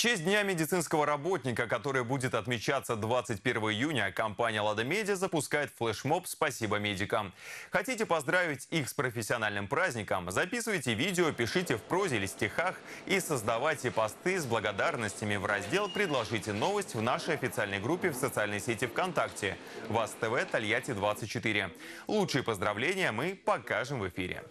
честь Дня медицинского работника, который будет отмечаться 21 июня, компания «Лада Медиа» запускает флешмоб «Спасибо медикам». Хотите поздравить их с профессиональным праздником? Записывайте видео, пишите в прозе или стихах и создавайте посты с благодарностями в раздел «Предложите новость» в нашей официальной группе в социальной сети ВКонтакте. ВАЗ ТВ Тольятти 24. Лучшие поздравления мы покажем в эфире.